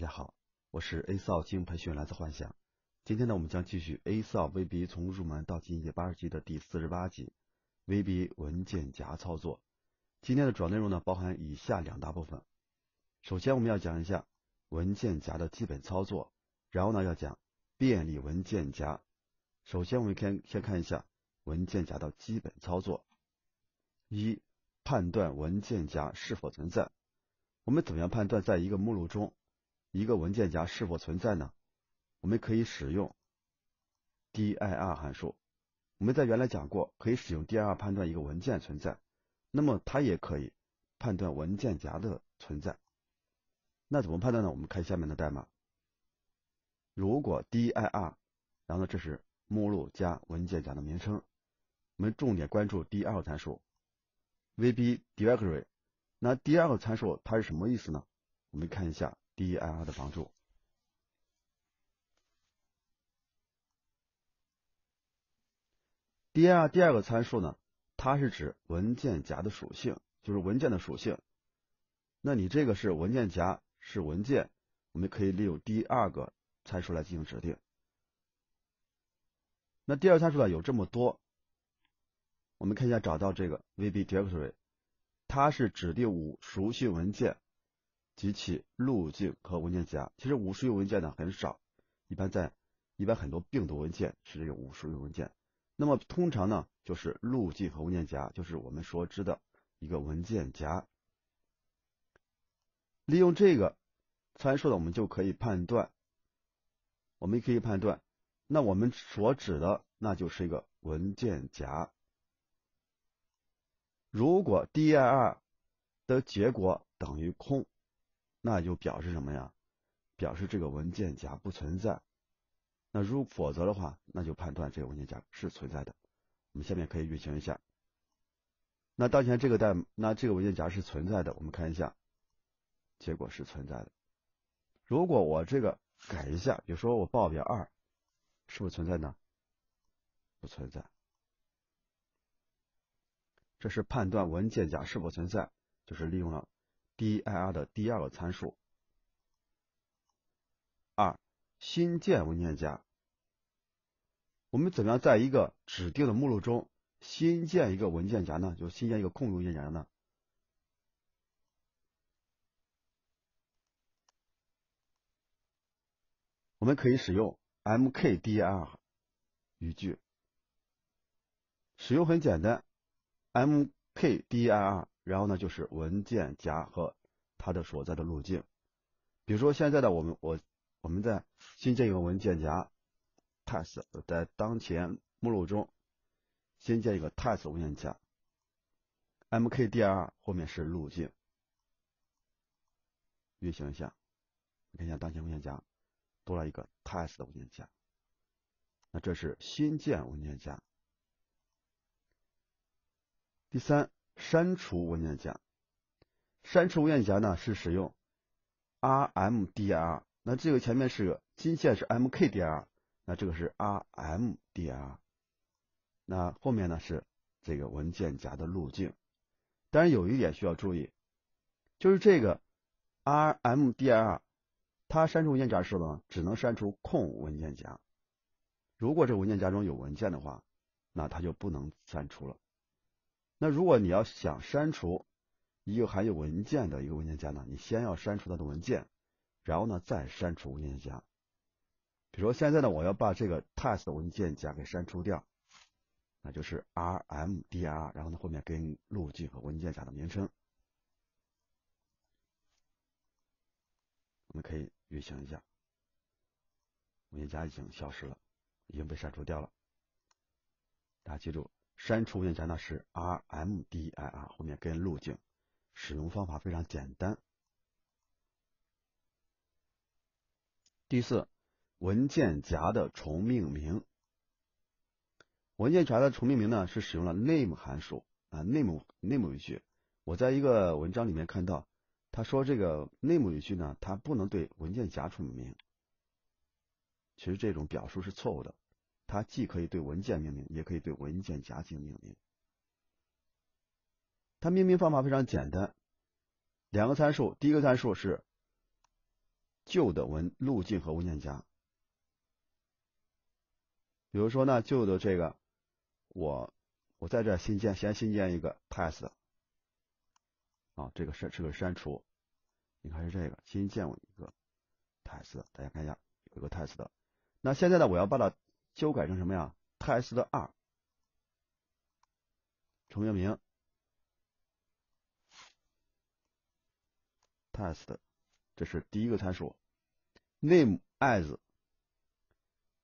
大家好，我是 A 四奥精培训来自幻想。今天呢，我们将继续 A 四奥 VB 从入门到进阶八十级的第四十八集 VB 文件夹操作。今天的主要内容呢，包含以下两大部分。首先，我们要讲一下文件夹的基本操作，然后呢，要讲便利文件夹。首先，我们先先看一下文件夹的基本操作。一、判断文件夹是否存在。我们怎么样判断在一个目录中？一个文件夹是否存在呢？我们可以使用 DIR 函数。我们在原来讲过，可以使用 DIR 判断一个文件存在，那么它也可以判断文件夹的存在。那怎么判断呢？我们看下面的代码。如果 DIR，然后呢，这是目录加文件夹的名称。我们重点关注第二个参数 VB Directory。那第二个参数它是什么意思呢？我们看一下。D I R 的帮助。第二第二个参数呢，它是指文件夹的属性，就是文件的属性。那你这个是文件夹，是文件，我们可以利用第二个参数来进行指定。那第二参数呢有这么多，我们看一下找到这个 V B Directory，它是指定五属性文件。及其路径和文件夹，其实五十用文件呢很少，一般在一般很多病毒文件是这个五十用文件，那么通常呢就是路径和文件夹，就是我们所知的一个文件夹。利用这个参数呢，我们就可以判断，我们可以判断，那我们所指的那就是一个文件夹。如果 dir 的结果等于空。那就表示什么呀？表示这个文件夹不存在。那如否则的话，那就判断这个文件夹是存在的。我们下面可以运行一下。那当前这个代，那这个文件夹是存在的。我们看一下，结果是存在的。如果我这个改一下，比如说我报表二，是不是存在呢？不存在。这是判断文件夹是否存在，就是利用了。dir 的第二个参数。二、新建文件夹。我们怎么样在一个指定的目录中新建一个文件夹呢？就新建一个空文件夹呢？我们可以使用 mkdir 语句。使用很简单，mkdir。然后呢，就是文件夹和它的所在的路径。比如说，现在的我们，我我们在新建一个文件夹，test，在当前目录中新建一个 test 文件夹，mkdir 后面是路径。运行一下，你看一下当前文件夹多了一个 test 文件夹，那这是新建文件夹。第三。删除文件夹，删除文件夹呢是使用 r m d r 那这个前面是，金线是 m k d r 那这个是 r m d r 那后面呢是这个文件夹的路径。但是有一点需要注意，就是这个 r m d r 它删除文件夹时候呢，只能删除空文件夹，如果这文件夹中有文件的话，那它就不能删除了。那如果你要想删除一个含有文件的一个文件夹呢，你先要删除它的文件，然后呢再删除文件夹。比如现在呢，我要把这个 test 文件夹给删除掉，那就是 rm dr，然后呢后面跟路径和文件夹的名称。我们可以运行一下，文件夹已经消失了，已经被删除掉了。大家记住。删除文件夹呢是 rmdir 后面跟路径，使用方法非常简单。第四，文件夹的重命名。文件夹的重命名呢是使用了 name 函数啊 name name 语句。我在一个文章里面看到，他说这个 name 语句呢，它不能对文件夹重命名。其实这种表述是错误的。它既可以对文件命名，也可以对文件夹进行命名。它命名方法非常简单，两个参数，第一个参数是旧的文路径和文件夹。比如说呢，旧的这个，我我在这新建，先新建一个 test 啊，这个是这个删除，你看是这个，新建我一个 test，大家看一下有一个 test。那现在呢，我要把它修改成什么呀？test 二，重命名。test，这是第一个参数。name as，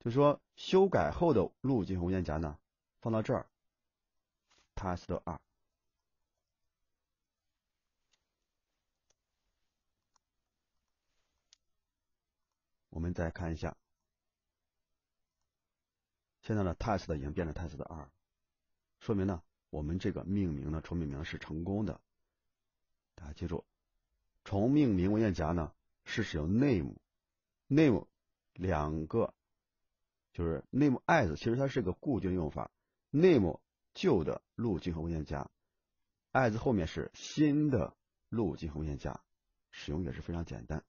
就是说修改后的路径和文件夹呢，放到这儿。test 二。我们再看一下。现在呢，test 的已经变成 test 的二，说明呢，我们这个命名呢，重命名是成功的。大家记住，重命名文件夹呢是使用 name，name 两个就是 name as，其实它是个固定用法，name 旧的路径和文件夹，as 后面是新的路径和文件夹，使用也是非常简单。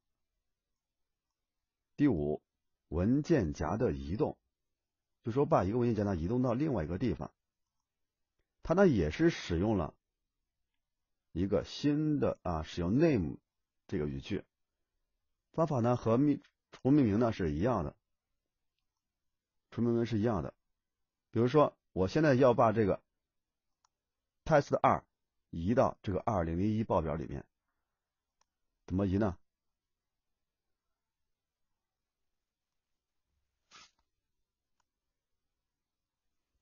第五，文件夹的移动。就说把一个文件夹呢移动到另外一个地方，它呢也是使用了一个新的啊使用 name 这个语句，方法呢和命重命名呢是一样的，重命名是一样的。比如说我现在要把这个 test 二移到这个二零零一报表里面，怎么移呢？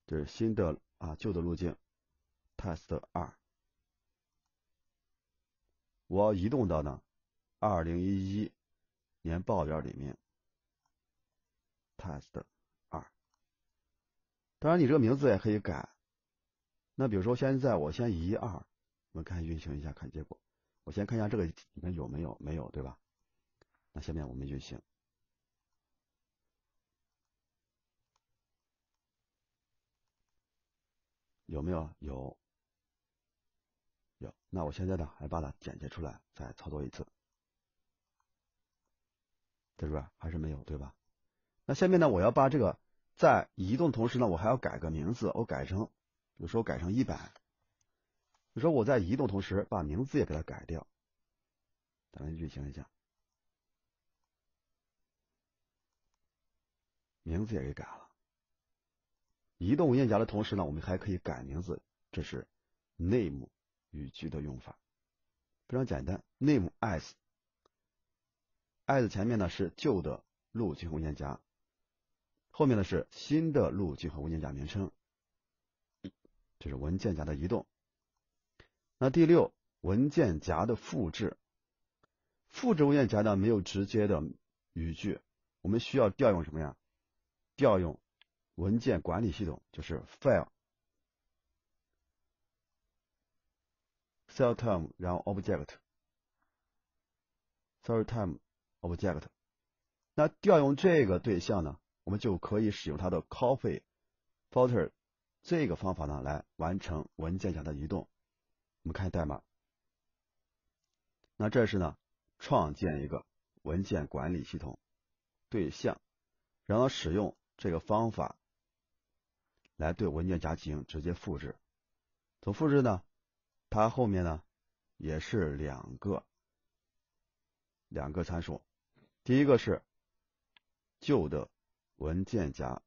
就是新的啊，旧的路径 test 二，我要移动到呢2011年报表里面 test 二。当然，你这个名字也可以改。那比如说，现在我先移二，我们看运行一下，看结果。我先看一下这个里面有没有，没有，对吧？那下面我们运行。有没有？有，有。那我现在呢，还把它剪切出来，再操作一次，对吧？还是没有，对吧？那下面呢，我要把这个在移动同时呢，我还要改个名字，我改成，比如说改成一百。你说我在移动同时，把名字也给它改掉，咱们运行一下，名字也给改了。移动文件夹的同时呢，我们还可以改名字，这是 name 语句的用法，非常简单。name as as 前面呢是旧的路径和文件夹，后面呢是新的路径和文件夹名称，这是文件夹的移动。那第六，文件夹的复制，复制文件夹呢没有直接的语句，我们需要调用什么呀？调用。文件管理系统就是 file，cell time，然后 object，cell time object。那调用这个对象呢，我们就可以使用它的 copy folder 这个方法呢，来完成文件夹的移动。我们看代码，那这是呢创建一个文件管理系统对象，然后使用这个方法。来对文件夹进行直接复制，怎么复制呢？它后面呢也是两个两个参数，第一个是旧的文件夹，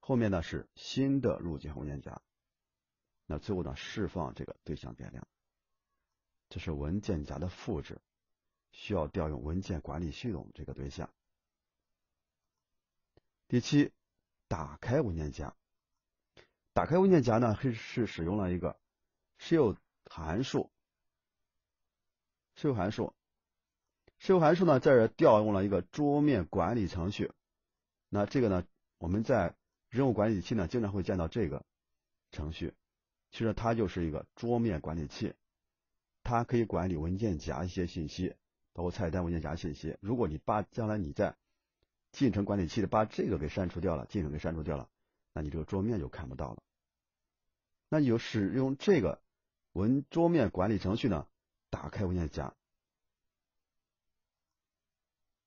后面呢是新的路径文件夹，那最后呢释放这个对象变量，这是文件夹的复制，需要调用文件管理系统这个对象。第七。打开文件夹，打开文件夹呢，是是使用了一个 Shell 函数。Shell 函数，Shell 函数呢，在这儿调用了一个桌面管理程序。那这个呢，我们在任务管理器呢经常会见到这个程序，其实它就是一个桌面管理器，它可以管理文件夹一些信息，包括菜单文件夹信息。如果你把将来你在进程管理器的把这个给删除掉了，进程给删除掉了，那你这个桌面就看不到了。那有使用这个文桌面管理程序呢，打开文件夹。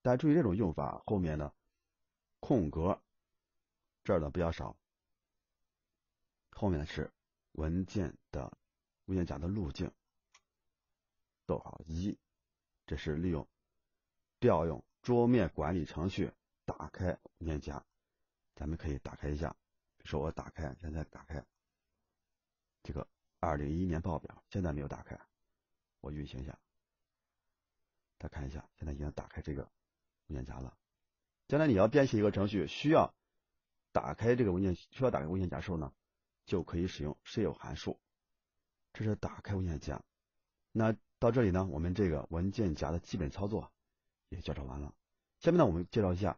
大家注意这种用法，后面呢空格，这儿呢比较少。后面的是文件的文件夹的路径，逗号一，这是利用调用桌面管理程序。打开文件夹，咱们可以打开一下。比如说我打开，现在打开这个二零一一年报表，现在没有打开，我运行一下，再看一下，现在已经打开这个文件夹了。将来你要编写一个程序，需要打开这个文件，需要打开文件夹时候呢，就可以使用 SHELL 函数，这是打开文件夹。那到这里呢，我们这个文件夹的基本操作也介绍完了。下面呢，我们介绍一下。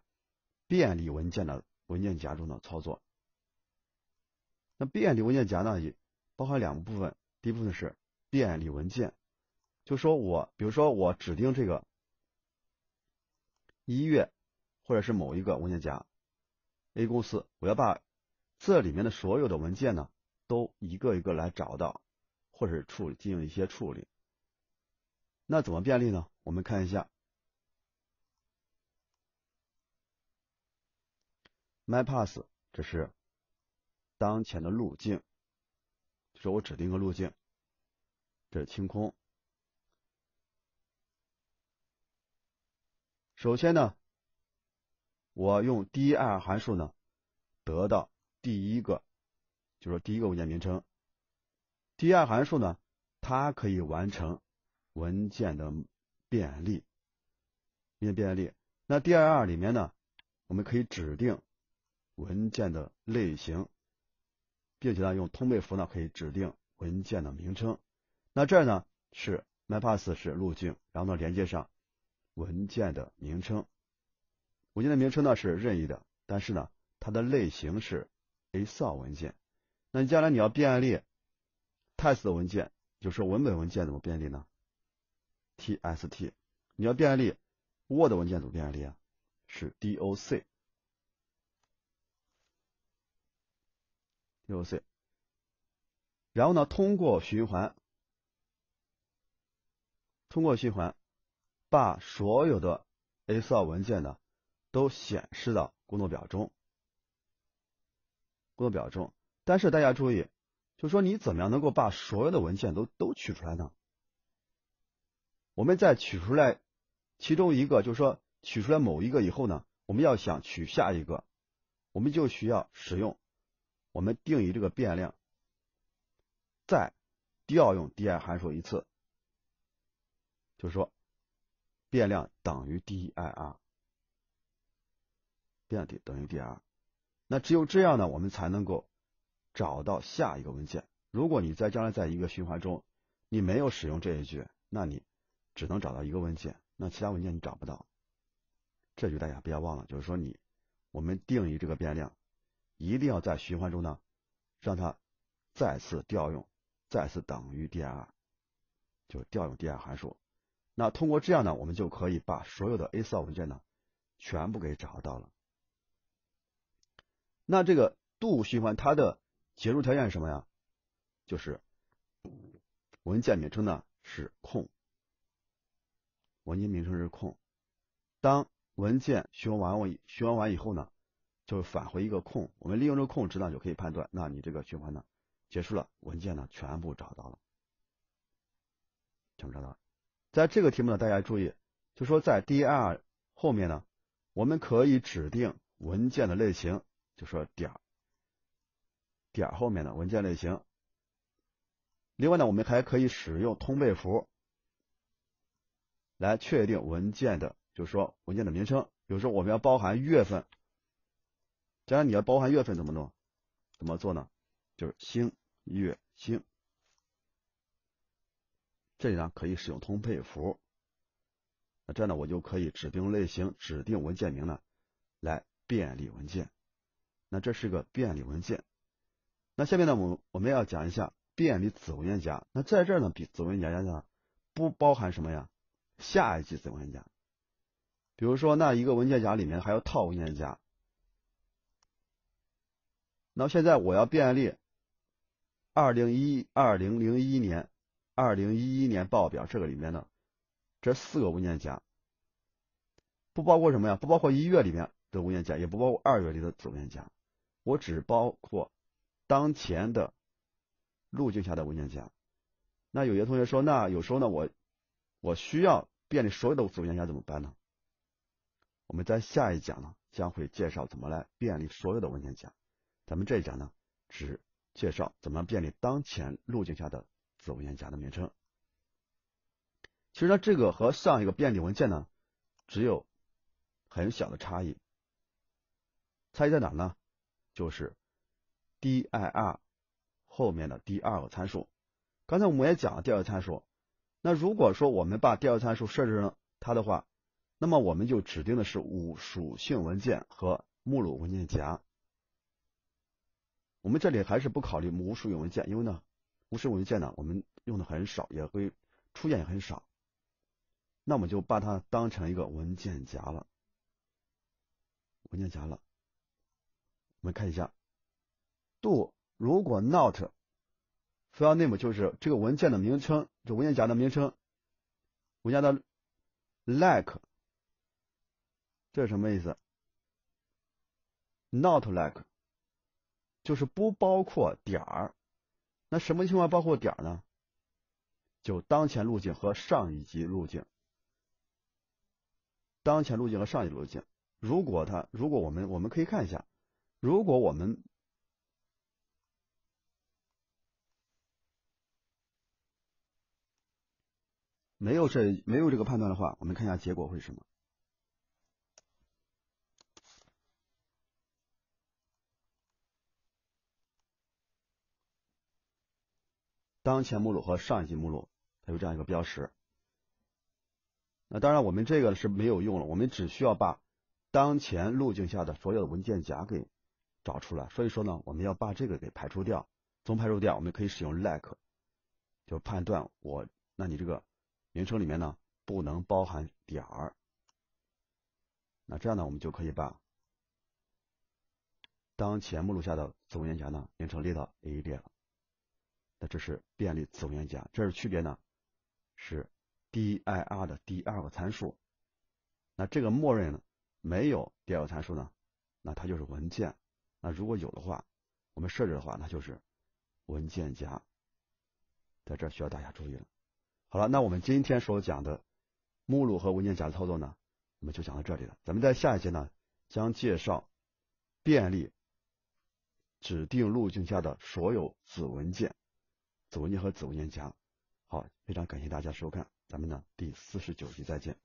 便利文件的文件夹中的操作。那便利文件夹呢也包含两部分，第一部分是便利文件，就说我比如说我指定这个一月或者是某一个文件夹 A 公司，我要把这里面的所有的文件呢都一个一个来找到，或者是处进行一些处理。那怎么便利呢？我们看一下。m y p a s s 这是当前的路径，就是我指定个路径，这是清空。首先呢，我用 dir 函数呢得到第一个，就是第一个文件名称。dir 函数呢，它可以完成文件的便利，文便利。那 dir 里面呢，我们可以指定。文件的类型，并且呢用通配符呢可以指定文件的名称。那这儿呢是 m y p a s s 是路径，然后呢连接上文件的名称。文件的名称呢是任意的，但是呢它的类型是 x l s l 文件。那你将来你要便利 t e s t 文件，就是文本文件，怎么便利呢 t s t 你要便利 word 文件怎么便利啊？是 doc。六岁，然后呢？通过循环，通过循环，把所有的 A 四号文件呢，都显示到工作表中。工作表中，但是大家注意，就说你怎么样能够把所有的文件都都取出来呢？我们在取出来其中一个，就是说取出来某一个以后呢，我们要想取下一个，我们就需要使用。我们定义这个变量，再调用 d i 函数一次，就是说，变量等于 DIR，变量等等于 DIR，那只有这样呢，我们才能够找到下一个文件。如果你在将来在一个循环中，你没有使用这一句，那你只能找到一个文件，那其他文件你找不到。这句大家不要忘了，就是说你，我们定义这个变量。一定要在循环中呢，让它再次调用，再次等于 D I，就调用 D I 函数。那通过这样呢，我们就可以把所有的 A 四号文件呢全部给找到了。那这个度循环它的结束条件是什么呀？就是文件名称呢是空，文件名称是空。当文件循环完完循环完以后呢？就返回一个空，我们利用这个空值呢，就可以判断，那你这个循环呢结束了，文件呢全部找到了，全部找到？在这个题目呢，大家注意，就说在 dir 后面呢，我们可以指定文件的类型，就说点儿点儿后面的文件类型。另外呢，我们还可以使用通配符来确定文件的，就说文件的名称，比如说我们要包含月份。既然你要包含月份，怎么弄？怎么做呢？就是星月星，这里呢可以使用通配符。那这样呢，我就可以指定类型、指定文件名呢，来便利文件。那这是个便利文件。那下面呢，我我们要讲一下便利子文件夹。那在这儿呢，子文件夹呢不包含什么呀？下一级子文件夹。比如说，那一个文件夹里面还有套文件夹。那现在我要便利。二零一二零零一年、二零一一年报表，这个里面呢，这四个文件夹，不包括什么呀？不包括一月里面的文件夹，也不包括二月里的子文件夹，我只包括当前的路径下的文件夹。那有些同学说，那有时候呢，我我需要便利所有的子文件夹怎么办呢？我们在下一讲呢，将会介绍怎么来便利所有的文件夹。咱们这一讲呢，只介绍怎么便利当前路径下的子文件夹的名称。其实呢，这个和上一个便利文件呢，只有很小的差异。差异在哪呢？就是 DIR 后面的第二个参数。刚才我们也讲了第二个参数。那如果说我们把第二个参数设置成它的话，那么我们就指定的是无属性文件和目录文件夹。我们这里还是不考虑无属性文件，因为呢，无属性文件呢，我们用的很少，也会出现也很少。那我们就把它当成一个文件夹了，文件夹了。我们看一下，do 如果 not file name 就是这个文件的名称，这文件夹的名称，文件的 like 这是什么意思？not like。就是不包括点儿，那什么情况包括点儿呢？就当前路径和上一级路径，当前路径和上一级路径，如果它如果我们我们可以看一下，如果我们没有这没有这个判断的话，我们看一下结果会是什么。当前目录和上一级目录，它有这样一个标识。那当然我们这个是没有用了，我们只需要把当前路径下的所有的文件夹给找出来。所以说呢，我们要把这个给排除掉。怎排除掉？我们可以使用 like，就判断我那你这个名称里面呢不能包含点儿。那这样呢，我们就可以把当前目录下的子文件夹呢名称列到 A 列了。那这是便利子文件夹，这是区别呢，是 DIR 的第二个参数。那这个默认呢没有第二个参数呢，那它就是文件。那如果有的话，我们设置的话，那就是文件夹。在这需要大家注意了。好了，那我们今天所讲的目录和文件夹的操作呢，我们就讲到这里了。咱们在下一节呢，将介绍便利指定路径下的所有子文件。子文念和子文念讲。好，非常感谢大家收看，咱们呢第四十九集再见。